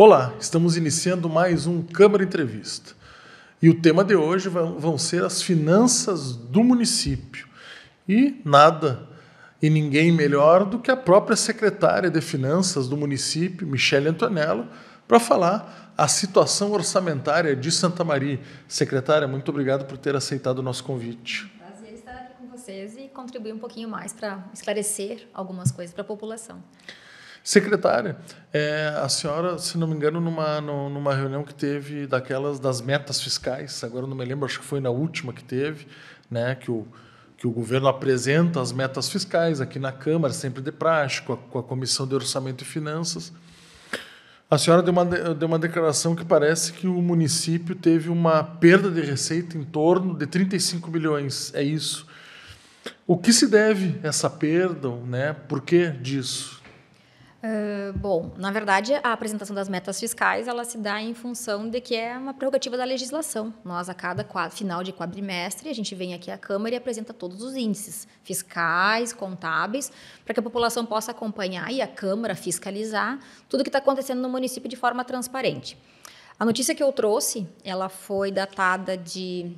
Olá, estamos iniciando mais um Câmara Entrevista. E o tema de hoje vão ser as finanças do município. E nada e ninguém melhor do que a própria secretária de Finanças do município, Michele Antonello, para falar a situação orçamentária de Santa Maria. Secretária, muito obrigado por ter aceitado o nosso convite. Prazer estar aqui com vocês e contribuir um pouquinho mais para esclarecer algumas coisas para a população. Secretária, é, a senhora, se não me engano, numa, numa reunião que teve daquelas das metas fiscais, agora não me lembro, acho que foi na última que teve, né, que o que o governo apresenta as metas fiscais aqui na Câmara, sempre de praxe, com a, com a Comissão de Orçamento e Finanças. A senhora deu uma, deu uma declaração que parece que o município teve uma perda de receita em torno de 35 milhões. É isso. O que se deve essa perda? Né? Por que disso? Uh, bom, na verdade, a apresentação das metas fiscais ela se dá em função de que é uma prerrogativa da legislação. Nós, a cada final de quadrimestre, a gente vem aqui à Câmara e apresenta todos os índices fiscais, contábeis, para que a população possa acompanhar e a Câmara fiscalizar tudo o que está acontecendo no município de forma transparente. A notícia que eu trouxe, ela foi datada de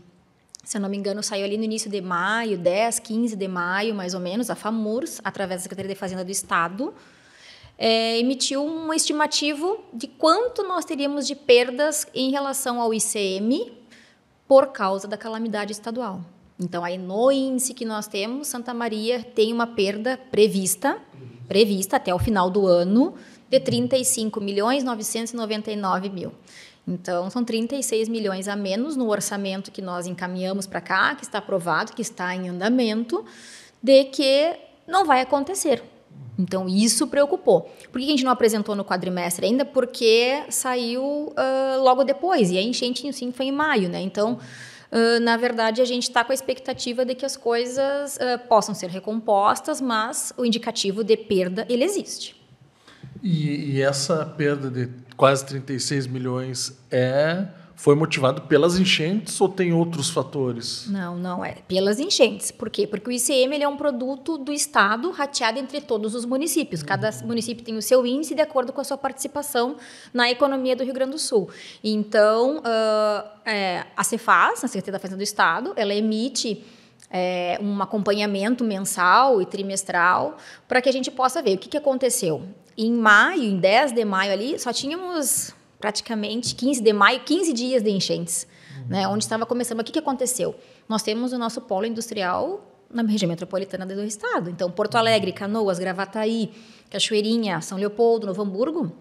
se eu não me engano, saiu ali no início de maio, 10, 15 de maio, mais ou menos, a FAMURS, através da Secretaria de Fazenda do Estado, é, emitiu um estimativo de quanto nós teríamos de perdas em relação ao ICM por causa da calamidade estadual. Então, aí no índice que nós temos, Santa Maria tem uma perda prevista, prevista até o final do ano, de 35 milhões 999 mil. Então, são 36 milhões a menos no orçamento que nós encaminhamos para cá, que está aprovado, que está em andamento, de que não vai acontecer. Então, isso preocupou. Por que a gente não apresentou no quadrimestre ainda? Porque saiu uh, logo depois, e a enchente, sim, foi em maio, né? Então, uh, na verdade, a gente está com a expectativa de que as coisas uh, possam ser recompostas, mas o indicativo de perda, ele existe. E, e essa perda de quase 36 milhões é foi motivado pelas enchentes ou tem outros fatores? Não, não é. Pelas enchentes. Por quê? Porque o ICM ele é um produto do Estado rateado entre todos os municípios. Cada uhum. município tem o seu índice de acordo com a sua participação na economia do Rio Grande do Sul. Então, uh, é, a Cefaz, a Secretaria da Fazenda do Estado, ela emite é, um acompanhamento mensal e trimestral para que a gente possa ver o que, que aconteceu. Em maio, em 10 de maio ali, só tínhamos praticamente 15 de maio, 15 dias de enchentes, uhum. né? Onde estava começando. O que, que aconteceu? Nós temos o nosso polo industrial na região metropolitana do estado. Então, Porto uhum. Alegre, Canoas, Gravataí, Cachoeirinha, São Leopoldo, Novo Hamburgo,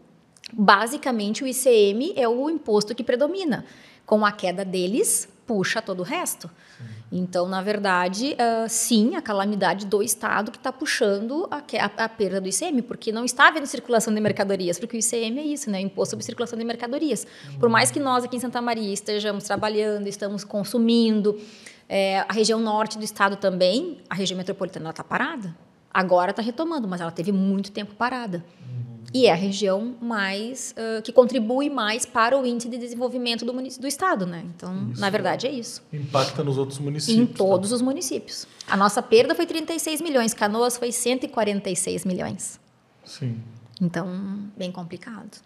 basicamente o ICM é o imposto que predomina. Com a queda deles, puxa todo o resto. Sim. Então, na verdade, uh, sim, a calamidade do Estado que está puxando a, a, a, perda do ICM, porque não está havendo circulação de mercadorias, porque o ICM é isso, né? Imposto sobre circulação de mercadorias. Uhum. Por mais que nós aqui em Santa Maria estejamos trabalhando, estamos consumindo, é, a região norte do Estado também, a região metropolitana está parada. Agora está retomando, mas ela teve muito tempo parada. Uhum. E é a região mais uh, que contribui mais para o índice de desenvolvimento do, do estado, né? Então, isso. na verdade, é isso. Impacta nos outros municípios. Em tá? todos tá? os municípios. A nossa perda foi 36 milhões, Canoas foi 146 milhões. Sim. Então, bem complicado.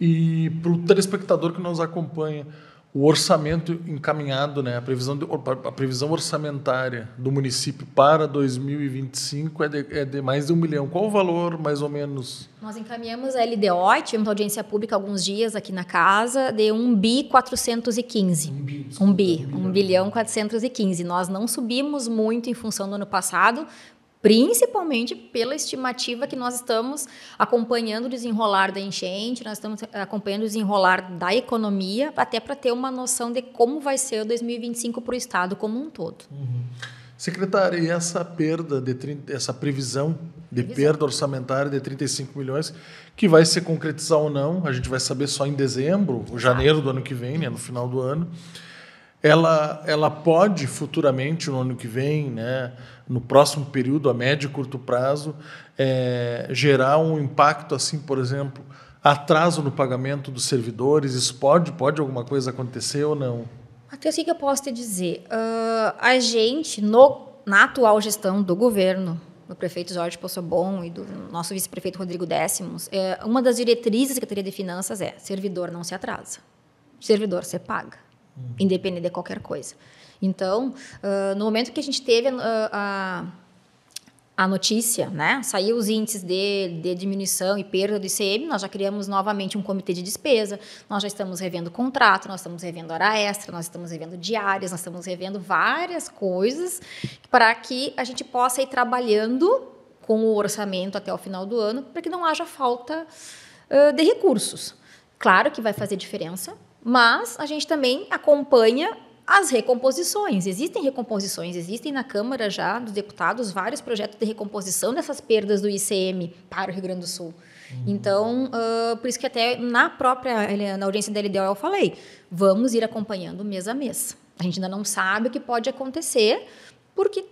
E para o telespectador que nos acompanha, o orçamento encaminhado, né, a, previsão de, a previsão orçamentária do município para 2025 é de, é de, mais de um milhão. Qual o valor, mais ou menos? Nós encaminhamos a LDO, tivemos audiência pública alguns dias aqui na casa, de 1 bi 415. 1 bi, desculpa, 1 bi, 1 bilhão 415. Nós não subimos muito em função do ano passado, principalmente pela estimativa que nós estamos acompanhando o desenrolar da enchente, nós estamos eh, acompanhando o desenrolar da economia, até para ter uma noção de como vai ser o 2025 para o Estado como um todo. Uhum. Secretária, e essa perda, de 30, essa previsão de perda orçamentária de 35 milhões, que vai se concretizar ou não, a gente vai saber só em dezembro, janeiro do ano que vem, né, no final do ano ela, ela pode futuramente, no ano que vem, né, no próximo período, a médio e curto prazo, é, gerar um impacto assim, por exemplo, atraso no pagamento dos servidores? Isso pode, pode alguma coisa acontecer ou não? Matheus, o que, eu posso te dizer? Uh, a gente, no, na atual gestão do governo, do prefeito Jorge Possobon e do nosso vice-prefeito Rodrigo Décimos, é, uma das diretrizes da Secretaria de Finanças é servidor não se atrasa, servidor você paga. Uhum. independente de qualquer coisa. Então, uh, no momento que a gente teve a, a, a, notícia, né, saiu os índices de, de diminuição e perda do ICM, nós já criamos novamente um comitê de despesa, nós já estamos revendo o contrato, nós estamos revendo hora extra, nós estamos revendo diárias, nós estamos revendo várias coisas para que a gente possa ir trabalhando com o orçamento até o final do ano, para que não haja falta uh, de recursos. Claro que vai fazer diferença, mas a gente também acompanha as recomposições. Existem recomposições, existem na Câmara já dos deputados vários projetos de recomposição dessas perdas do ICM para o Rio Grande do Sul. Uhum. Então, uh, por isso que até na própria na audiência da LDO eu falei, vamos ir acompanhando mês a mês. A gente ainda não sabe o que pode acontecer, porque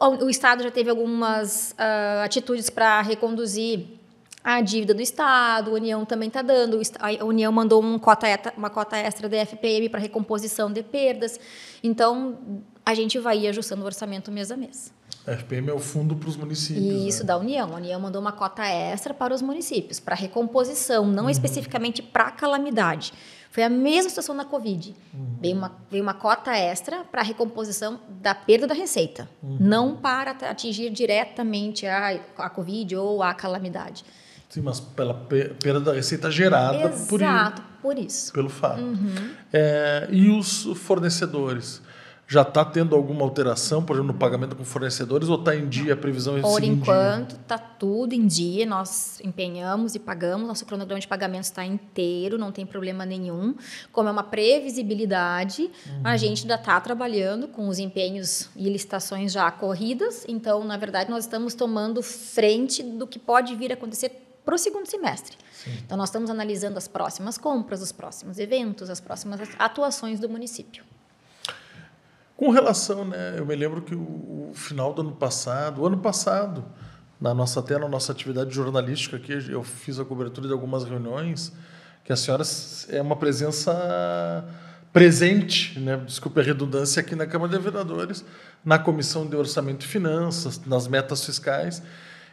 o Estado já teve algumas uh, atitudes para reconduzir a dívida do Estado, a União também está dando, a União mandou um cota, uma cota extra da FPM para recomposição de perdas. Então, a gente vai ajustando o orçamento mês a mês. A FPM é o fundo para os municípios. E né? isso né? da União. A União mandou uma cota extra para os municípios, para recomposição, não uhum. especificamente para calamidade. Foi a mesma situação na Covid. Uhum. Veio, uma, veio uma cota extra para recomposição da perda da receita, uhum. não para atingir diretamente a, a Covid ou a calamidade. Sim, mas pela perda da receita gerada Exato, por, isso, por isso. Pelo fato. Uhum. É, e os fornecedores? Já está tendo alguma alteração, por exemplo, no pagamento com fornecedores ou está em dia a previsão? É por enquanto está tudo em dia, nós empenhamos e pagamos, nosso cronograma de pagamentos está inteiro, não tem problema nenhum. Como é uma previsibilidade, uhum. a gente ainda está trabalhando com os empenhos e licitações já corridas, então, na verdade, nós estamos tomando frente do que pode vir a acontecer para o segundo semestre. Sim. Então, nós estamos analisando as próximas compras, os próximos eventos, as próximas atuações do município. Com relação, né, eu me lembro que o, o final do ano passado, o ano passado, na nossa até na nossa atividade jornalística aqui, eu fiz a cobertura de algumas reuniões que a senhora é uma presença presente, né? desculpe a redundância, aqui na Câmara de Vereadores, na Comissão de Orçamento e Finanças, nas metas fiscais.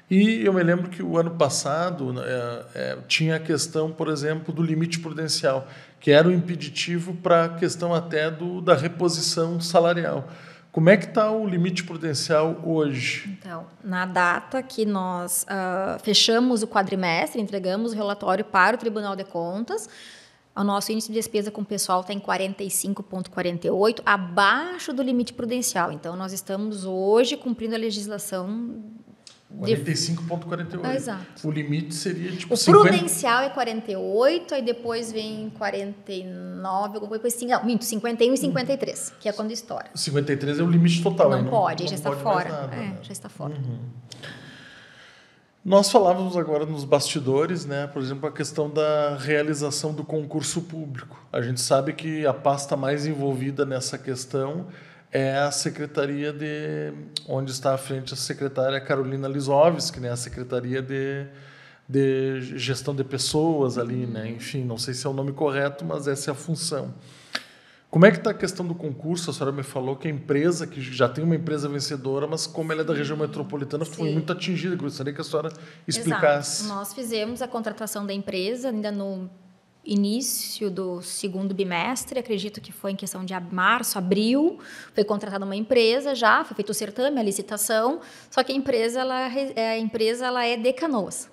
E eu me lembro que o ano passado né, é, é, tinha a questão, por exemplo, do limite prudencial, que era o impeditivo para a questão até do, da reposição salarial. Como é que está o limite prudencial hoje? Então, na data que nós uh, fechamos o quadrimestre, entregamos o relatório para o Tribunal de Contas, o nosso índice de despesa com o pessoal está em 45,48, abaixo do limite prudencial. Então, nós estamos hoje cumprindo a legislação 45,48. Ah, exato. O limite seria tipo. O 50... prudencial é 48, aí depois vem 49, alguma coisa assim. Não, minto, 51 e 53, que é quando estoura. 53 é o limite total, Não, não pode, não já, está pode fora. Nada, é, né? já está fora. Uhum. Nós falávamos agora nos bastidores, né? Por exemplo, a questão da realização do concurso público. A gente sabe que a pasta mais envolvida nessa questão é a secretaria de onde está à frente a secretária Carolina Lisovski, né? A secretaria de, de gestão de pessoas ali, né? Enfim, não sei se é o nome correto, mas essa é a função. Como é que está a questão do concurso? A senhora me falou que a empresa, que já tem uma empresa vencedora, mas como ela é da região metropolitana, Sim. foi muito atingida. Eu gostaria que a senhora explicasse. Exato. Nós fizemos a contratação da empresa ainda no início do segundo bimestre, acredito que foi em questão de março, abril, foi contratada uma empresa já, foi feito o certame, a licitação, só que a empresa ela, é, a empresa, ela é de Canoas.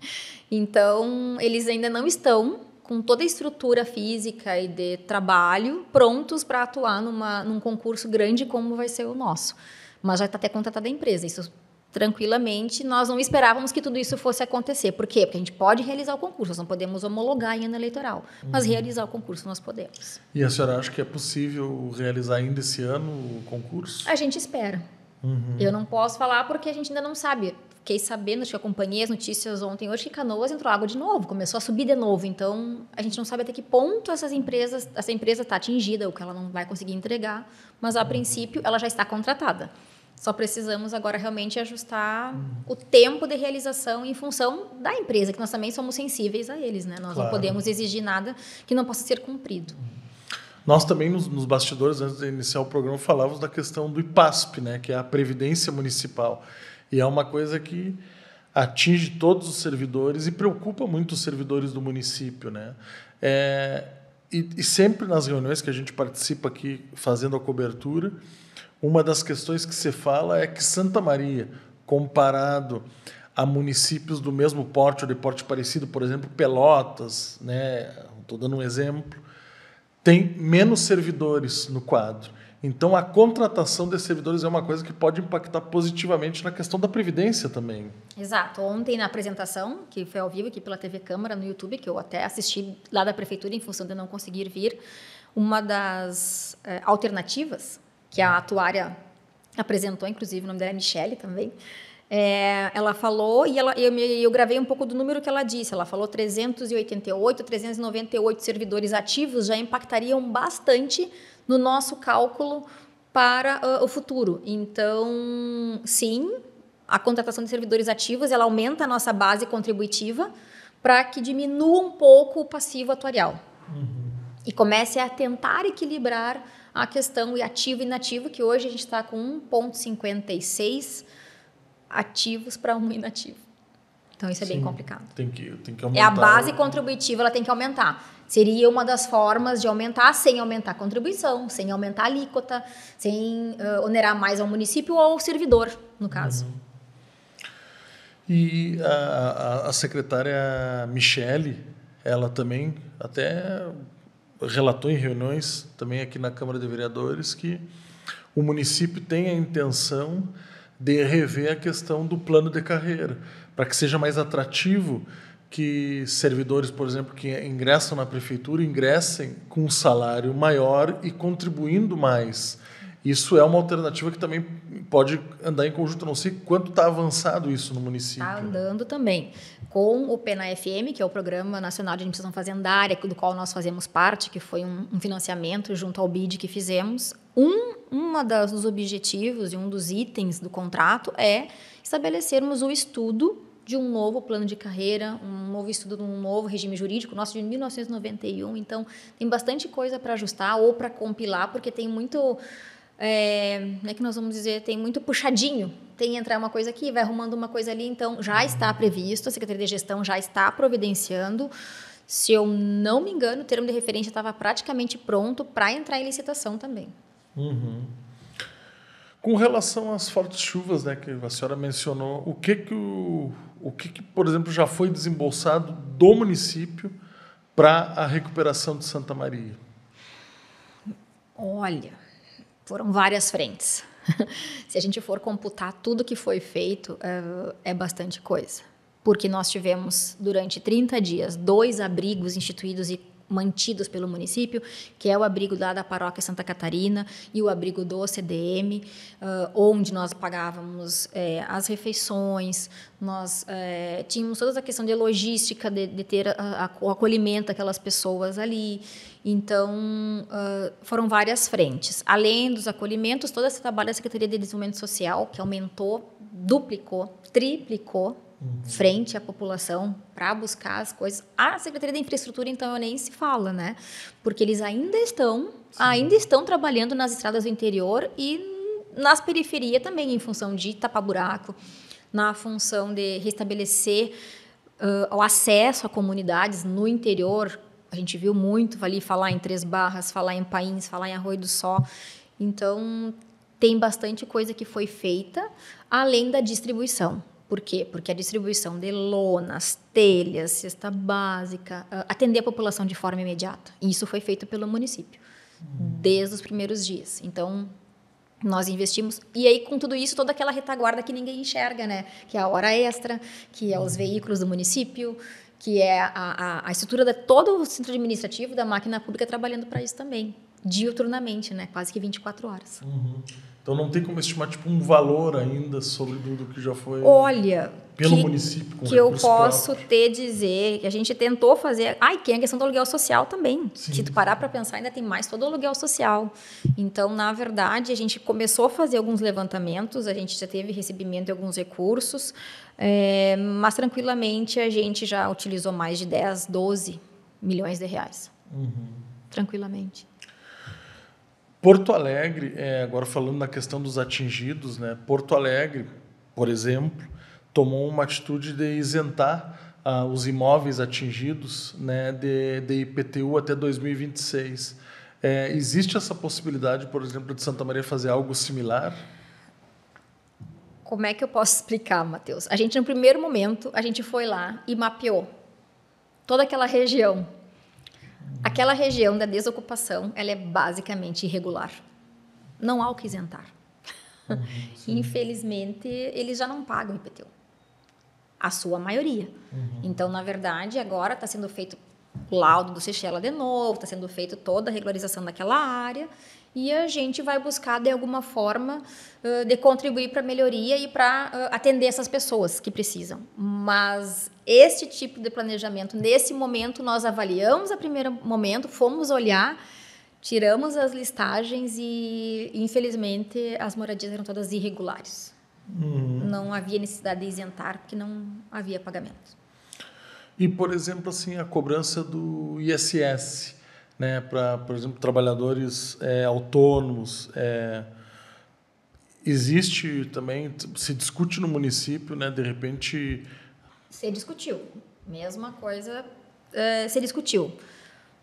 Então, eles ainda não estão com toda a estrutura física e de trabalho prontos para atuar numa, num concurso grande como vai ser o nosso. Mas já está até contratada a empresa, isso tranquilamente. Nós não esperávamos que tudo isso fosse acontecer. Por quê? Porque a gente pode realizar o concurso, nós não podemos homologar em ano eleitoral, mas uhum. realizar o concurso nós podemos. E a senhora acha que é possível realizar ainda esse ano o concurso? A gente espera. Uhum. Eu não posso falar porque a gente ainda não sabe. Fiquei sabendo, acho que acompanhei as notícias ontem, hoje, que Canoas entrou água de novo, começou a subir de novo. Então, a gente não sabe até que ponto essas empresas, essa empresa está atingida, ou que ela não vai conseguir entregar. Mas, a uhum. princípio, ela já está contratada. Só precisamos agora realmente ajustar o tempo de realização em função da empresa, que nós também somos sensíveis a eles, né? Nós claro. não podemos exigir nada que não possa ser cumprido. Nós também, nos, nos, bastidores, antes de iniciar o programa, falávamos da questão do IPASP, né? que é a Previdência Municipal. E é uma coisa que atinge todos os servidores e preocupa muito os servidores do município. Né? É, e, e sempre nas reuniões que a gente participa aqui, fazendo a cobertura, uma das questões que se fala é que Santa Maria, comparado a municípios do mesmo porte ou de porte parecido, por exemplo, Pelotas, né? Estou dando um exemplo, tem menos servidores no quadro. Então, a contratação de servidores é uma coisa que pode impactar positivamente na questão da previdência também. Exato. Ontem, na apresentação, que foi ao vivo aqui pela TV Câmara no YouTube, que eu até assisti lá da prefeitura em função de não conseguir vir, uma das eh, alternativas que a atuária apresentou, inclusive, o nome dela é Michelle também. É, ela falou e ela, eu, eu, gravei um pouco do número que ela disse. Ela falou 388, 398 servidores ativos já impactariam bastante no nosso cálculo para uh, o futuro. Então, sim, a contratação de servidores ativos ela aumenta a nossa base contributiva para que diminua um pouco o passivo atuarial. Uhum. E comece a tentar equilibrar a questão de ativo e inativo, que hoje a gente está com 1,56 ativos para um inativo. Então isso é Sim, bem complicado. Tem que, tem que aumentar. É a base contributiva, ela tem que aumentar. Seria uma das formas de aumentar sem aumentar a contribuição, sem aumentar a alíquota, sem uh, onerar mais ao município ou ao servidor, no caso. Uhum. E a, a, a secretária Michele, ela também até relatou em reuniões também aqui na Câmara de Vereadores que o município tem a intenção de rever a questão do plano de carreira, para que seja mais atrativo que servidores, por exemplo, que ingressam na prefeitura, ingressem com um salário maior e contribuindo mais isso é uma alternativa que também pode andar em conjunto. Não sei quanto está avançado isso no município. Está andando também. Com o PNAFM, que é o Programa Nacional de Administração Fazendária, do qual nós fazemos parte, que foi um, um financiamento junto ao BID que fizemos, um uma das, dos objetivos e um dos itens do contrato é estabelecermos o estudo de um novo plano de carreira, um novo estudo de um novo regime jurídico, nosso de 1991. Então, tem bastante coisa para ajustar ou para compilar, porque tem muito é, é que nós vamos dizer, tem muito puxadinho. Tem entrar uma coisa aqui, vai arrumando uma coisa ali. Então, já está previsto, a Secretaria de Gestão já está providenciando. Se eu não me engano, o termo de referência estava praticamente pronto para entrar em licitação também. Uhum. Com relação às fortes chuvas, né, que a senhora mencionou, o que que o, o que, que por exemplo já foi desembolsado do município para a recuperação de Santa Maria? Olha, foram várias frentes. Se a gente for computar tudo que foi feito, é, é bastante coisa. Porque nós tivemos, durante 30 dias, dois abrigos instituídos e mantidos pelo município, que é o abrigo lá da paróquia Santa Catarina e o abrigo do CDM, uh, ah, onde nós pagávamos é, as refeições, nós é, tínhamos toda a questão de logística, de, de ter a, a, o acolhimento daquelas pessoas ali. Então, uh, foram várias frentes. Além dos acolhimentos, todo esse trabalho da Secretaria de Desenvolvimento Social, que aumentou, duplicou, triplicou uhum. frente à população para buscar as coisas. A Secretaria de Infraestrutura, então, nem se fala, né? Porque eles ainda estão, ainda estão trabalhando nas estradas do interior e nas periferias também, em função de tapar buraco, na função de restabelecer uh, o acesso a comunidades no interior, a gente viu muito ali falar em Três Barras, falar em Pains, falar em Arroio do Sol. Então, tem bastante coisa que foi feita, além da distribuição. Por quê? Porque a distribuição de lonas, telhas, cesta básica, ah, atender a população de forma imediata. Isso foi feito pelo município, desde os primeiros dias. Então, nós investimos. E aí, com tudo isso, toda aquela retaguarda que ninguém enxerga, né? Que é a hora extra, que é os veículos do município, que é a, a, a estrutura de todo o centro administrativo da máquina pública trabalhando para isso também, diuturnamente, né? quase que 24 horas. Uhum. Então não tem como estimar tipo um valor ainda sobre tudo que já foi. Olha, pelo que, município com que eu posso próprios. te dizer que a gente tentou fazer. Ai, ah, tem é a questão do aluguel social também. Sim. Se tu parar para pensar, ainda tem mais todo o aluguel social. Então, na verdade, a gente começou a fazer alguns levantamentos, a gente já teve recebimento de alguns recursos, é, mas tranquilamente a gente já utilizou mais de 10, 12 milhões de reais. Uhum. Tranquilamente. Porto Alegre, é, agora falando na questão dos atingidos, né? Porto Alegre, por exemplo, tomou uma atitude de isentar ah, os imóveis atingidos né, de, de IPTU até 2026. É, existe essa possibilidade, por exemplo, de Santa Maria fazer algo similar? Como é que eu posso explicar, Matheus? A gente, no primeiro momento, a gente foi lá e mapeou toda aquela região aquela região da desocupação, ela é basicamente irregular. Não há o que isentar. Uhum, Infelizmente, eles já não pagam IPTU. A sua maioria. Uhum. Então, na verdade, agora está sendo feito o laudo do Seixela de novo, está sendo feito toda a regularização daquela área e a gente vai buscar de alguma forma uh, de contribuir para a melhoria e para uh, atender essas pessoas que precisam. Mas este tipo de planejamento, nesse momento, nós avaliamos a primeiro momento, fomos olhar, tiramos as listagens e, infelizmente, as moradias eram todas irregulares. Uhum. Não havia necessidade de isentar, porque não havia pagamento. E, por exemplo, assim, a cobrança do ISS né, para, por exemplo, trabalhadores é, autônomos. É, existe também, se discute no município, né, de repente... Se discutiu. Mesma coisa, é, se discutiu.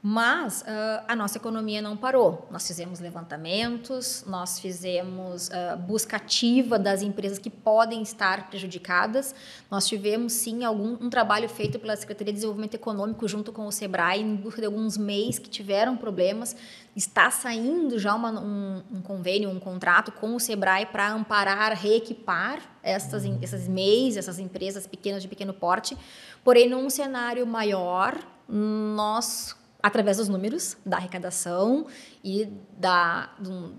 Mas uh, a nossa economia não parou. Nós fizemos levantamentos, nós fizemos uh, busca ativa das empresas que podem estar prejudicadas. Nós tivemos, sim, algum, um trabalho feito pela Secretaria de Desenvolvimento Econômico junto com o SEBRAE, em busca de alguns MEIs que tiveram problemas. Está saindo já uma, um, um, convênio, um contrato com o SEBRAE para amparar, reequipar essas, essas MEIs, essas empresas pequenas de pequeno porte. Porém, num cenário maior, nós através dos números da arrecadação e da, de um,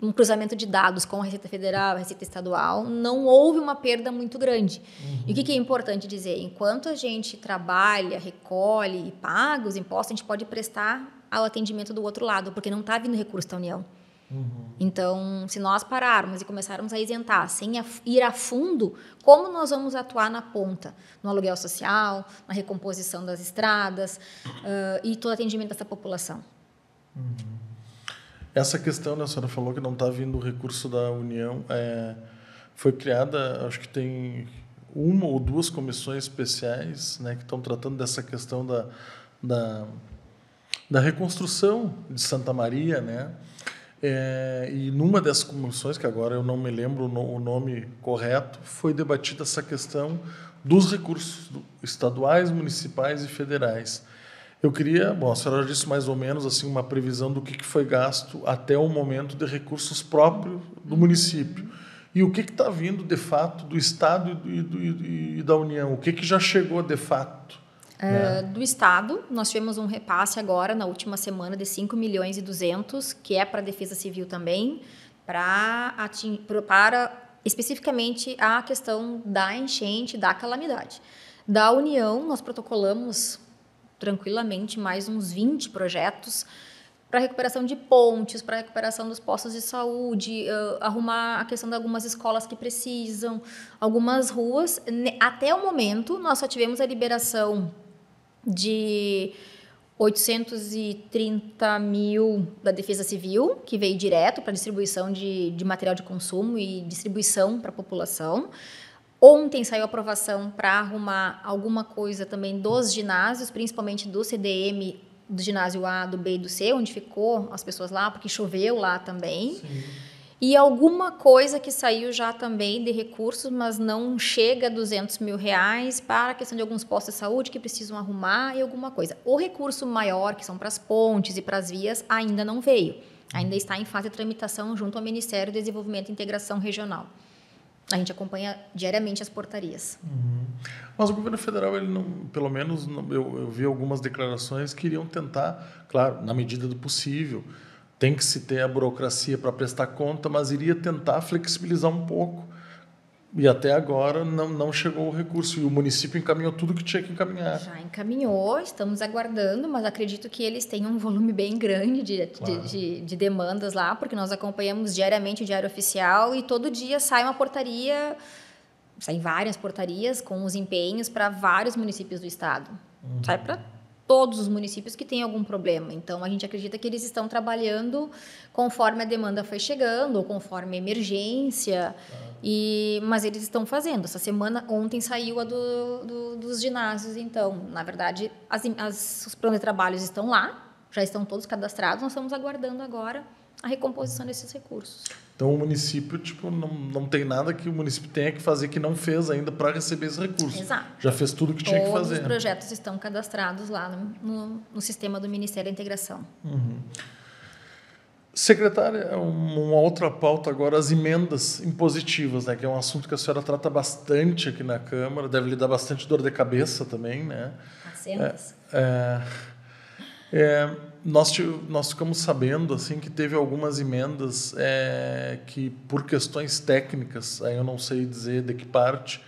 de um, cruzamento de dados com a Receita Federal, a Receita Estadual, não houve uma perda muito grande. Uhum. E o que, que é importante dizer? Enquanto a gente trabalha, recolhe e paga os impostos, a gente pode prestar ao atendimento do outro lado, porque não está vindo recurso da União. Uhum. Então, se nós pararmos e começarmos a isentar sem ir a fundo, como nós vamos atuar na ponta? No aluguel social, na recomposição das estradas uh, e todo atendimento dessa população. Uhum. Essa questão, né, a senhora falou que não está vindo o recurso da União. É, foi criada, acho que tem uma ou duas comissões especiais né, que estão tratando dessa questão da, da, da reconstrução de Santa Maria, né? É, e numa dessas comissões, que agora eu não me lembro o nome correto, foi debatida essa questão dos recursos estaduais, municipais e federais. Eu queria, bom, a senhora já disse mais ou menos assim uma previsão do que foi gasto até o momento de recursos próprios do uhum. município e o que está vindo de fato do Estado e, do, e, do, e da União, o que, que já chegou de fato é. É, do Estado, nós tivemos um repasse agora, na última semana, de 5 milhões e 200, que é para a Defesa Civil também, para atingir, para especificamente a questão da enchente, da calamidade. Da União, nós protocolamos tranquilamente mais uns 20 projetos para recuperação de pontes, para recuperação dos postos de saúde, uh, arrumar a questão de algumas escolas que precisam, algumas ruas. Até o momento, nós só tivemos a liberação de 830 mil da Defesa Civil, que veio direto para distribuição de, de material de consumo e distribuição para a população. Ontem saiu aprovação para arrumar alguma coisa também dos ginásios, principalmente do CDM, do ginásio A, do B e do C, onde ficou as pessoas lá, porque choveu lá também. Sim e alguma coisa que saiu já também de recursos, mas não chega a 200 mil reais para a questão de alguns postos de saúde que precisam arrumar e alguma coisa. O recurso maior, que são para as pontes e para as vias, ainda não veio. Ainda está em fase de tramitação junto ao Ministério do Desenvolvimento e Integração Regional. A gente acompanha diariamente as portarias. Uhum. Mas o governo federal, ele não, pelo menos não, eu, eu vi algumas declarações que iriam tentar, claro, na medida do possível, tem que se ter a burocracia para prestar conta, mas iria tentar flexibilizar um pouco. E até agora não, não chegou o recurso. E o município encaminhou tudo que tinha que encaminhar. Já encaminhou, estamos aguardando, mas acredito que eles têm um volume bem grande de, claro. de, de, de, demandas lá, porque nós acompanhamos diariamente o Diário Oficial e todo dia sai uma portaria saem várias portarias com os empenhos para vários municípios do estado. Uhum. Sai para todos os municípios que têm algum problema. Então, a gente acredita que eles estão trabalhando conforme a demanda foi chegando, ou conforme a emergência, ah. e, mas eles estão fazendo. Essa semana, ontem, saiu a do, do dos ginásios. Então, na verdade, as, as, os planos de trabalhos estão lá, já estão todos cadastrados, nós estamos aguardando agora a recomposição desses recursos. Então o município tipo não, não tem nada que o município tenha que fazer que não fez ainda para receber esses recursos. Exato. Já fez tudo que tinha que fazer. Todos Os né? projetos estão cadastrados lá no, no, no sistema do Ministério da Integração. Uhum. Secretária, é uma outra pauta agora, as emendas impositivas, né, que é um assunto que a senhora trata bastante aqui na Câmara, deve lhe dar bastante dor de cabeça também, né? As emendas. É, é, é nós, nós ficamos sabendo assim que teve algumas emendas é, que, por questões técnicas, aí eu não sei dizer de que parte,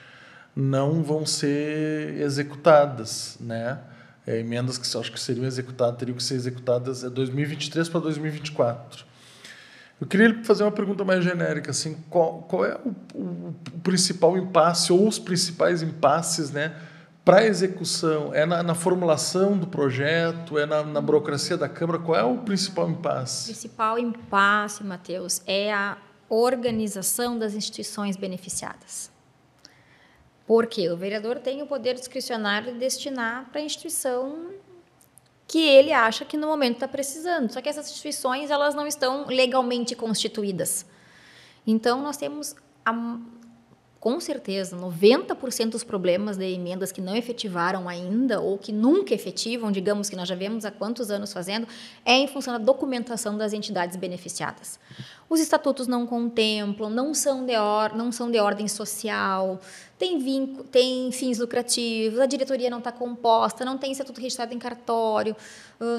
não vão ser executadas, né? É, emendas que acho que seriam executadas, teriam que ser executadas de é 2023 para 2024. Eu queria fazer uma pergunta mais genérica, assim, qual, qual é o, o, o principal impasse ou os principais impasses, né, para a execução? É na, na, formulação do projeto? É na, na, burocracia da Câmara? Qual é o principal impasse? O principal impasse, Matheus, é a organização das instituições beneficiadas. Porque o vereador tem o poder discricionário de destinar para a instituição que ele acha que no momento está precisando. Só que essas instituições elas não estão legalmente constituídas. Então nós temos a com certeza, 90% dos problemas de emendas que não efetivaram ainda ou que nunca efetivam, digamos que nós já vemos há quantos anos fazendo, é em função da documentação das entidades beneficiadas. Os estatutos não contemplam, não são de, or, não são de ordem social, tem, vinco, tem fins lucrativos, a diretoria não está composta, não tem estatuto registrado em cartório,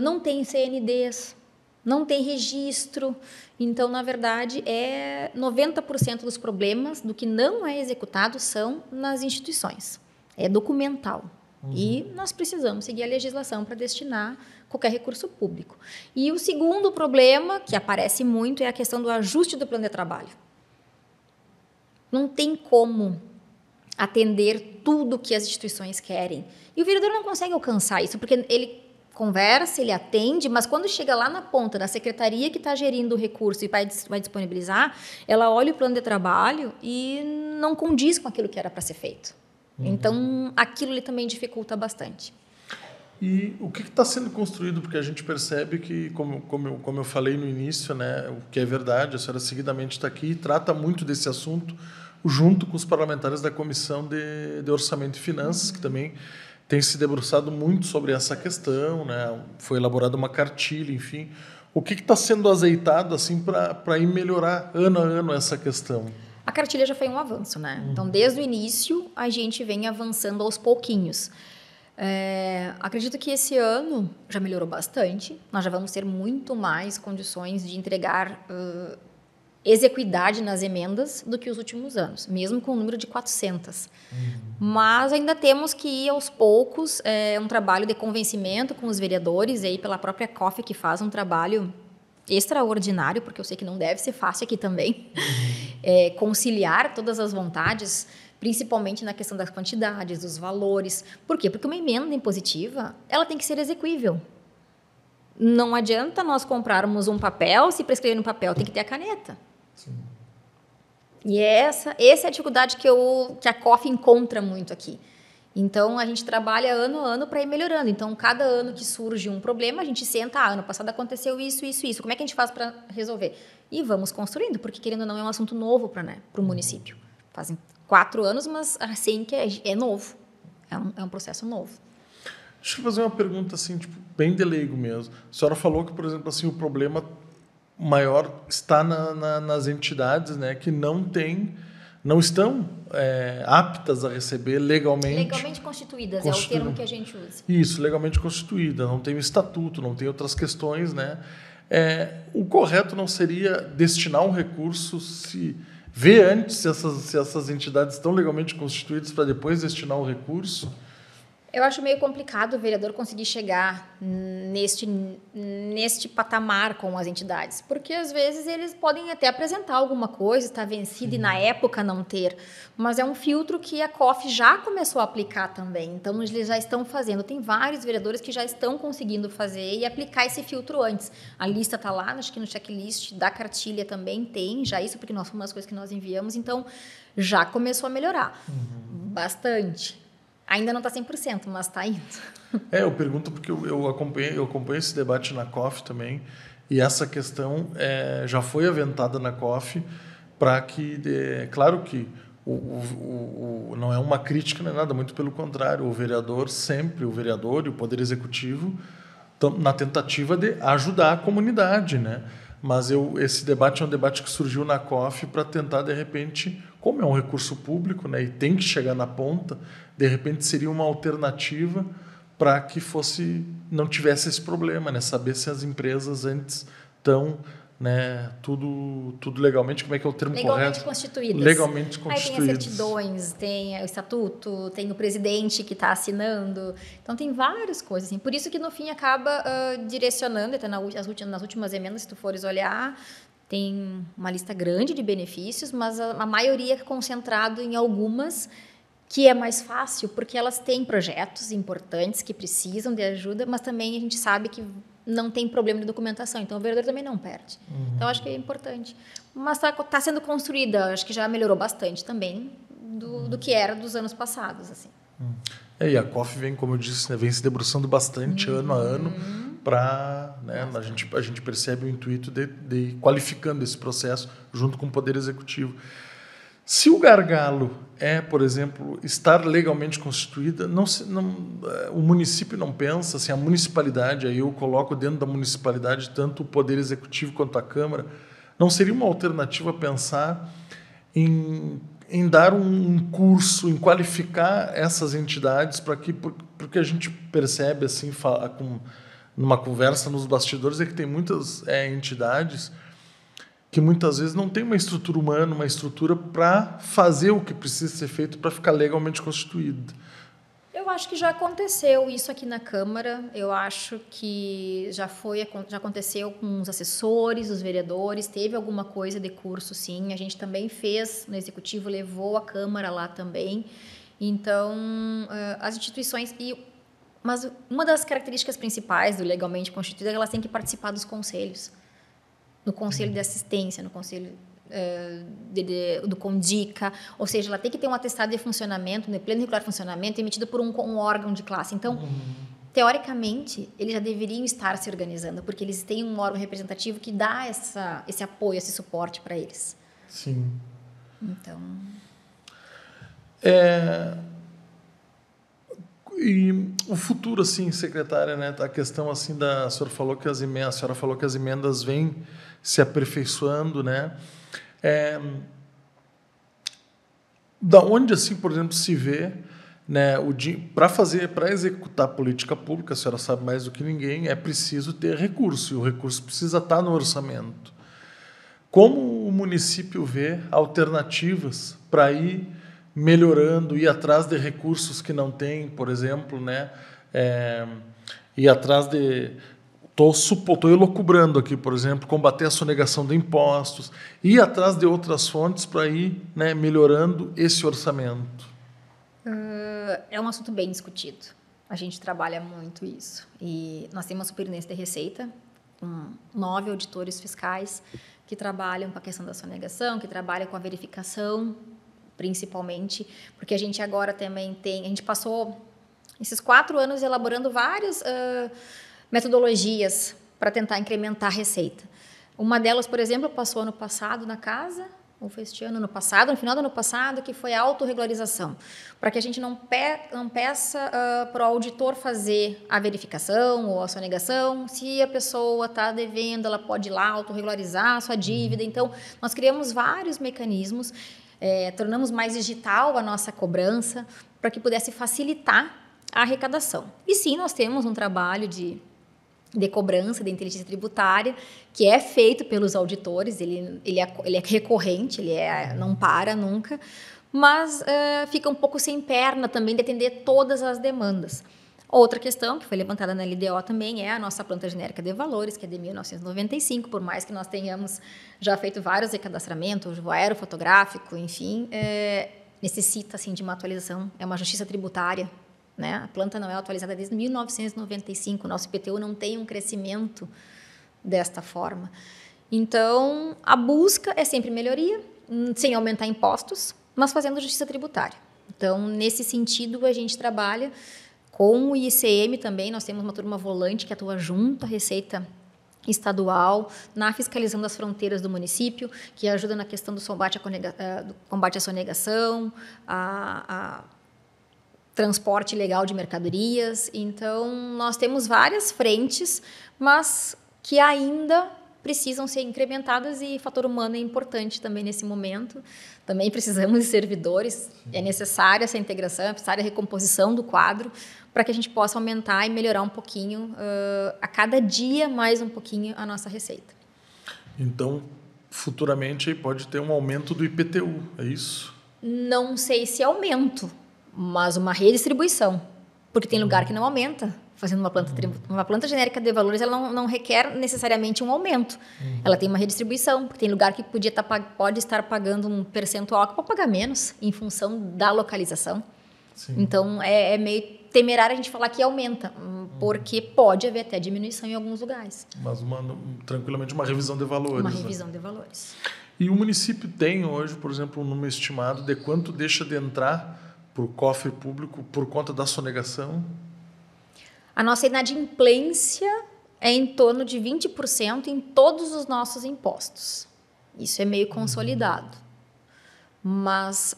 não tem CNDs não tem registro. Então, na verdade, é 90% dos problemas do que não é executado são nas instituições. É documental. Uhum. E nós precisamos seguir a legislação para destinar qualquer recurso público. E o segundo problema, que aparece muito, é a questão do ajuste do plano de trabalho. Não tem como atender tudo que as instituições querem. E o vereador não consegue alcançar isso, porque ele conversa, ele atende, mas quando chega lá na ponta da secretaria que está gerindo o recurso e vai, vai disponibilizar, ela olha o plano de trabalho e não condiz com aquilo que era para ser feito. Uhum. Então, aquilo ele também dificulta bastante. E o que está sendo construído? Porque a gente percebe que, como, como, eu, como eu falei no início, né, o que é verdade, a senhora seguidamente está aqui e trata muito desse assunto, junto com os parlamentares da Comissão de, de Orçamento e Finanças, que também tem se debruçado muito sobre essa questão, né? Foi elaborada uma cartilha, enfim. O que está sendo azeitado assim para ir melhorar ano a ano essa questão? A cartilha já foi um avanço, né? Uhum. Então, desde o início, a gente vem avançando aos pouquinhos. É, acredito que esse ano já melhorou bastante. Nós já vamos ter muito mais condições de entregar uh, execuidade nas emendas do que os últimos anos, mesmo com o número de 400. Uhum. Mas ainda temos que ir aos poucos, é um trabalho de convencimento com os vereadores, aí pela própria COF, que faz um trabalho extraordinário, porque eu sei que não deve ser fácil aqui também, uhum. é, conciliar todas as vontades, principalmente na questão das quantidades, dos valores. Por quê? Porque uma emenda impositiva, ela tem que ser execuível. Não adianta nós comprarmos um papel, se prescrever no papel, tem que ter a caneta. Sim. E é essa, essa é a dificuldade que, eu, que a COF encontra muito aqui. Então, a gente trabalha ano a ano para ir melhorando. Então, cada ano que surge um problema, a gente senta, ah, ano passado aconteceu isso, isso, isso. Como é que a gente faz para resolver? E vamos construindo, porque querendo ou não, é um assunto novo para né, o município. Fazem quatro anos, mas assim que é, é novo. É um, é um, processo novo. Deixa eu fazer uma pergunta, assim, tipo, bem de leigo mesmo. A senhora falou que, por exemplo, assim, o problema maior está na, na, nas entidades né, que não têm não estão é, aptas a receber legalmente. Legalmente constituídas, é o termo que a gente usa. Isso, legalmente constituída, não tem o estatuto, não tem outras questões. Né? É, o correto não seria destinar um recurso se ver antes se essas, se essas entidades estão legalmente constituídas para depois destinar o recurso? Eu acho meio complicado o vereador conseguir chegar neste, neste patamar com as entidades, porque às vezes eles podem até apresentar alguma coisa, está vencida uhum. e na uhum. época não ter, mas é um filtro que a COF já começou a aplicar também, então eles já estão fazendo. Tem vários vereadores que já estão conseguindo fazer e aplicar esse filtro antes. A lista está lá, acho que no checklist da cartilha também tem já isso, porque nós fomos as coisas que nós enviamos, então já começou a melhorar uhum. bastante. Ainda não está 100%, mas está indo. É, eu pergunto porque eu, eu, acompanho, eu esse debate na COF também, e essa questão é, já foi aventada na COF para que, é claro que o, o, o, não é uma crítica, nem nada, muito pelo contrário, o vereador sempre, o vereador e o Poder Executivo, na tentativa de ajudar a comunidade, né? Mas eu, esse debate é um debate que surgiu na COF para tentar, de repente, como é um recurso público né, e tem que chegar na ponta, de repente seria uma alternativa para que fosse não tivesse esse problema, né? saber se as empresas antes estão né, tudo, tudo legalmente, como é que é o termo legalmente correto? Constituídas. Legalmente constituídas. Aí tem as certidões, tem o estatuto, tem o presidente que está assinando. Então, tem várias coisas. Assim. Por isso que, no fim, acaba uh, direcionando, até nas últimas emendas, se tu fores olhar, tem uma lista grande de benefícios, mas a, a maioria é concentrado em algumas que é mais fácil porque elas têm projetos importantes que precisam de ajuda, mas também a gente sabe que não tem problema de documentação, então o vereador também não perde. Uhum. Então acho que é importante. Mas está tá sendo construída, acho que já melhorou bastante também do, uhum. do que era dos anos passados, assim. Uhum. É, e a COF vem, como eu disse, né, vem se debruçando bastante uhum. ano a ano para né, a gente a gente percebe o intuito de, de qualificando esse processo junto com o poder executivo se o gargalo é, por exemplo, estar legalmente constituída, não, se, não eh, o município não pensa, assim, a municipalidade, aí eu coloco dentro da municipalidade tanto o Poder Executivo quanto a Câmara, não seria uma alternativa pensar em, em dar um, curso, em qualificar essas entidades para que, porque a gente percebe, assim, com numa conversa nos bastidores é que tem muitas é, entidades que muitas vezes não tem uma estrutura humana, uma estrutura para fazer o que precisa ser feito para ficar legalmente constituído. Eu acho que já aconteceu isso aqui na Câmara. Eu acho que já foi, já aconteceu com os assessores, os vereadores. Teve alguma coisa de curso, sim. A gente também fez no executivo, levou a Câmara lá também. Então, eh, as instituições e mas uma das características principais do legalmente constituído é que elas têm que participar dos conselhos. No conselho uhum. de assistência, no conselho uh, de, de, do CONDICA, ou seja, ela tem que ter um atestado de funcionamento, de pleno e regular funcionamento, emitido por um, um órgão de classe. Então, uhum. teoricamente, eles já deveriam estar se organizando, porque eles têm um órgão representativo que dá essa, esse apoio, esse suporte para eles. Sim. Então. É e o futuro, assim, secretária, né? A questão assim da a senhora falou que as emendas, a senhora falou que as emendas vêm se aperfeiçoando, né? É, da onde assim, por exemplo, se vê, né? O para fazer, para executar política pública, a senhora sabe mais do que ninguém, é preciso ter recurso e o recurso precisa estar tá no orçamento. Como o município vê alternativas para ir melhorando, ir atrás de recursos que não tem, por exemplo, né? É, ir atrás de estou supo, elocubrando aqui, por exemplo, combater a sonegação de impostos, ir atrás de outras fontes para ir né, melhorando esse orçamento? Uh, é um assunto bem discutido. A gente trabalha muito isso. E nós temos uma Superinense de Receita, com nove auditores fiscais que trabalham com a questão da sonegação, que trabalham com a verificação principalmente, porque a gente agora também tem, a gente passou esses quatro anos elaborando várias uh, metodologias para tentar incrementar a receita. Uma delas, por exemplo, passou ano passado na casa, ou foi este ano, no passado, no final do ano passado, que foi a autorregularização, para que a gente não, pe não peça uh, para o auditor fazer a verificação ou a sonegação, se a pessoa está devendo, ela pode ir lá autorregularizar a sua dívida. Uhum. Então, nós criamos vários mecanismos é, tornamos mais digital a nossa cobrança para que pudesse facilitar a arrecadação. E sim, nós temos um trabalho de de cobrança de inteligência tributária, que é feito pelos auditores, ele, ele, é, ele é recorrente, ele é, não para nunca, mas uh, fica um pouco sem perna também de atender todas as demandas. Outra questão que foi levantada na LDO também é a nossa planta genérica de valores, que é de 1995, por mais que nós tenhamos já feito vários recadastramentos, o aerofotográfico enfim, é, necessita assim de uma atualização, é uma justiça tributária, né? A planta não é atualizada desde 1995, nosso IPTU não tem um crescimento desta forma. Então, a busca é sempre melhoria, sem aumentar impostos, mas fazendo justiça tributária. Então, nesse sentido, a gente trabalha com o ICM também, nós temos uma turma volante que atua junto à Receita estadual, na fiscalização das fronteiras do município, que ajuda na questão do combate à, eh, do combate à sonegação, a, a transporte ilegal de mercadorias. Então, nós temos várias frentes, mas que ainda precisam ser incrementadas e fator humano é importante também nesse momento. Também precisamos de servidores, é uhum. necessária essa integração, é necessária a recomposição do quadro para que a gente possa aumentar e melhorar um pouquinho, uh, a cada dia mais um pouquinho, a nossa receita. Então, futuramente pode ter um aumento do IPTU, é isso? Não sei se aumento, mas uma redistribuição porque tem lugar uhum. que não aumenta. Fazendo uma planta, uhum. uma planta genérica de valores, ela não, não requer necessariamente um aumento. Uhum. Ela tem uma redistribuição, porque tem lugar que podia estar, tá pode estar pagando um percentual que pode pagar menos em função da localização. Sim. Então, é, é, meio temerário a gente falar que aumenta, hum, porque uhum. pode haver até diminuição em alguns lugares. Mas uma, tranquilamente uma revisão de valores. Uma né? revisão né? de valores. E o município tem hoje, por exemplo, um número estimado de quanto deixa de entrar para o cofre público por conta da sonegação? A nossa inadimplência é em torno de 20% em todos os nossos impostos. Isso é meio consolidado. Mas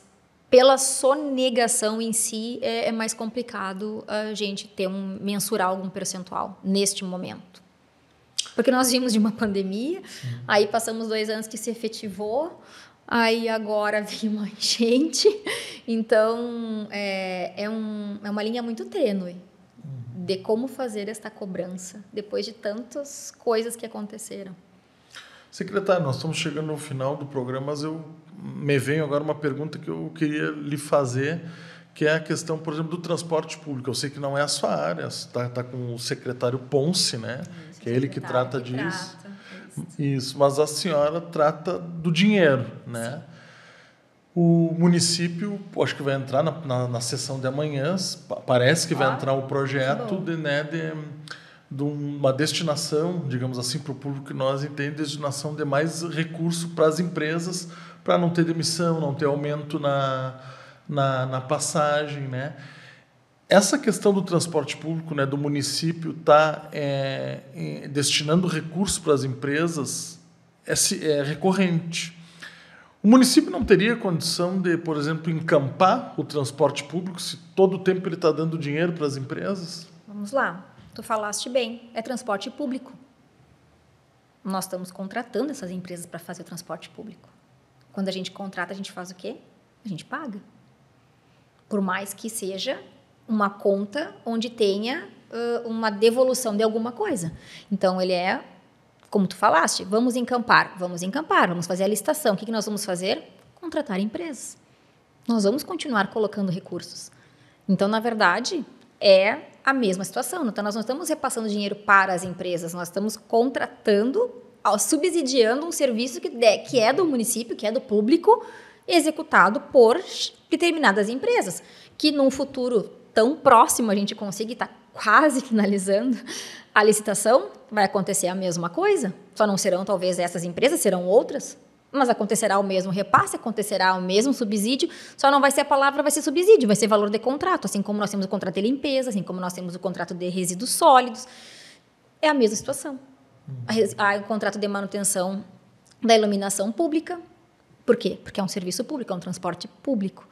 pela sonegação em si é, é mais complicado a gente ter um mensurar algum percentual neste momento. Porque nós vimos de uma pandemia, aí passamos dois anos que se efetivou, Aí agora vem uma enchente. Então é, é, um, é uma linha muito tênue de como fazer esta cobrança depois de tantas coisas que aconteceram. Secretário, nós estamos chegando ao final do programa, mas eu me venho agora uma pergunta que eu queria lhe fazer, que é a questão, por exemplo, do transporte público. Eu sei que não é a sua área, está tá com o secretário Ponce, né? que é ele que trata que disso. Trata. Isso, mas a senhora trata do dinheiro, né? Sim. O município, acho que vai entrar na, na, na sessão de amanhã, parece que vai ah, entrar o projeto tá de, né, de, de, uma destinação, digamos assim, para o público que nós entendemos, destinação de mais recurso para as empresas, para não ter demissão, não ter aumento na, na, na passagem, né? essa questão do transporte público, né, do município estar tá, é, destinando recursos para as empresas, é, é recorrente. O município não teria condição de, por exemplo, encampar o transporte público se todo o tempo ele está dando dinheiro para as empresas? Vamos lá, tu falaste bem, é transporte público. Nós estamos contratando essas empresas para fazer o transporte público. Quando a gente contrata, a gente faz o quê? A gente paga. Por mais que seja uma conta onde tenha uh, uma devolução de alguma coisa. Então, ele é, como tu falaste, vamos encampar, vamos encampar, vamos fazer a licitação. O que, que nós vamos fazer? Contratar empresas. Nós vamos continuar colocando recursos. Então, na verdade, é a mesma situação. Então, nós não estamos repassando dinheiro para as empresas, nós estamos contratando, subsidiando um serviço que, de, que é do município, que é do público, executado por determinadas empresas, que num futuro tão próximo a gente consiga estar tá quase finalizando a licitação, vai acontecer a mesma coisa. Só não serão talvez essas empresas, serão outras, mas acontecerá o mesmo repasse, acontecerá o mesmo subsídio, só não vai ser a palavra, vai ser subsídio, vai ser valor de contrato, assim como nós temos o contrato de limpeza, assim como nós temos o contrato de resíduos sólidos. É a mesma situação. Há uhum. o contrato de manutenção da iluminação pública. Por quê? Porque é um serviço público, é um transporte público.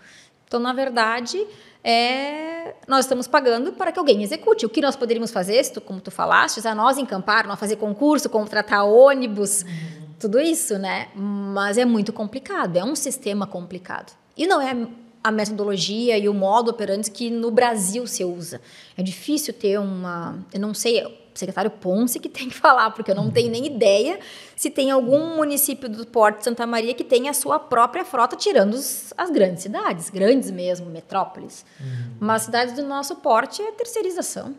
Então, na verdade, é, nós estamos pagando para que alguém execute. O que nós poderíamos fazer, tu, como tu falaste, a é nós encampar, nós fazer concurso, contratar ônibus, uhum. tudo isso, né? Mas é muito complicado, é um sistema complicado. E não é a metodologia e o modo operante que no Brasil se usa. É difícil ter uma. Eu não sei secretário Ponce que tem que falar, porque eu não tenho nem ideia se tem algum município do Porto de Santa Maria que tem a sua própria frota, tirando os, as grandes cidades, grandes mesmo, metrópoles. Uhum. Mas cidades do nosso porte é terceirização.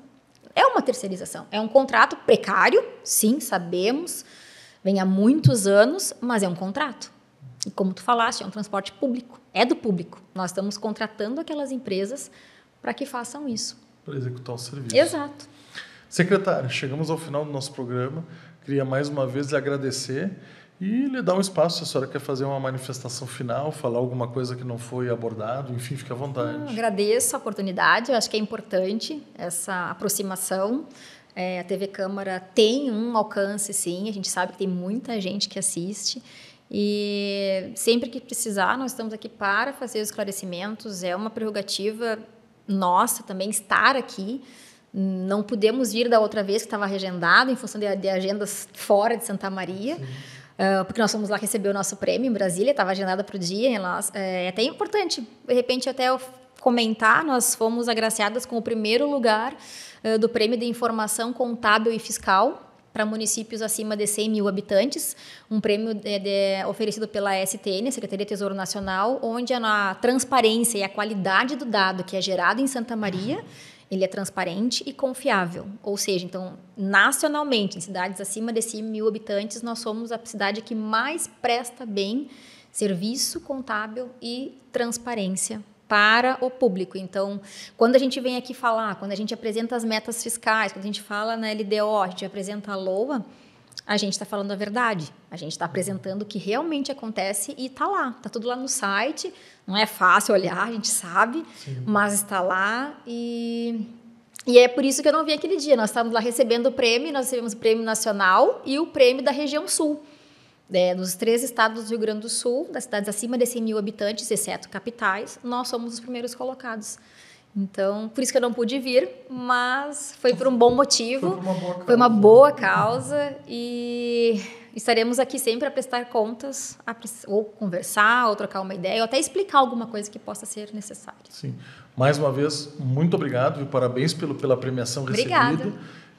É uma terceirização. É um contrato precário, sim, sabemos, vem há muitos anos, mas é um contrato. E como tu falaste, é um transporte público, é do público. Nós estamos contratando aquelas empresas para que façam isso. Para executar o serviço. Exato. Secretário, chegamos ao final do nosso programa. Queria mais uma vez lhe agradecer e lhe dar um espaço se a senhora quer fazer uma manifestação final, falar alguma coisa que não foi abordado, enfim, fique à vontade. Hum, agradeço a oportunidade, Eu acho que é importante essa aproximação. É, a TV Câmara tem um alcance, sim, a gente sabe que tem muita gente que assiste. E sempre que precisar, nós estamos aqui para fazer os esclarecimentos, é uma prerrogativa nossa também estar aqui não pudemos vir da outra vez que estava agendado em função de, de, agendas fora de Santa Maria. Uh, porque nós fomos lá receber o nosso prêmio em Brasília, estava agendada para o dia. E nós, é até importante, de repente, até eu comentar, nós fomos agraciadas com o primeiro lugar uh, do Prêmio de Informação Contábil e Fiscal para municípios acima de 100 mil habitantes, um prêmio de, de, oferecido pela STN, Secretaria de Tesouro Nacional, onde a transparência e a qualidade do dado que é gerado em Santa Maria ele é transparente e confiável. Ou seja, então, nacionalmente, em cidades acima de 100 mil habitantes, nós somos a cidade que mais presta bem serviço contábil e transparência para o público. Então, quando a gente vem aqui falar, quando a gente apresenta as metas fiscais, quando a gente fala na né, LDO, a gente apresenta a LOA, a gente está falando a verdade, a gente está apresentando o que realmente acontece e está lá, está tudo lá no site. Não é fácil olhar, a gente sabe, Sim. mas está lá e e é por isso que eu não vi aquele dia. Nós estávamos lá recebendo o prêmio, nós recebemos o prêmio nacional e o prêmio da região sul. É, né? dos três estados do Rio Grande do Sul, das cidades acima de 100 mil habitantes, exceto capitais, nós somos os primeiros colocados. Então, por isso que eu não pude vir, mas foi por um bom motivo, foi, uma boa, foi uma boa causa e estaremos aqui sempre a prestar contas, a, ou conversar, ou trocar uma ideia, ou até explicar alguma coisa que possa ser necessária. Sim. Mais uma vez, muito obrigado e parabéns pelo, pela premiação recebida. Obrigada.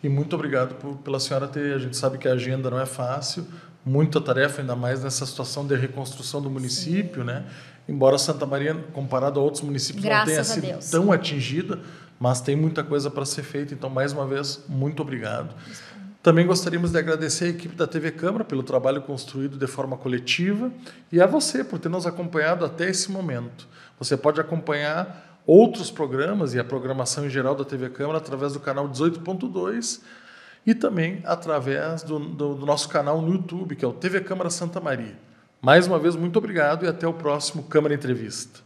E muito obrigado por, pela senhora ter. A gente sabe que a agenda não é fácil, muita tarefa, ainda mais nessa situação de reconstrução do município, Sim. né? embora Santa Maria, comparado a outros municípios, Graças não tenha sido Deus. tão atingida, mas tem muita coisa para ser feita. Então, mais uma vez, muito obrigado. Também gostaríamos de agradecer a equipe da TV Câmara pelo trabalho construído de forma coletiva e a você por ter nos acompanhado até esse momento. Você pode acompanhar outros programas e a programação em geral da TV Câmara através do canal 18.2 e também através do, do, do nosso canal no YouTube, que é o TV Câmara Santa Maria. Mais uma vez, muito obrigado e até o próximo Câmara Entrevista.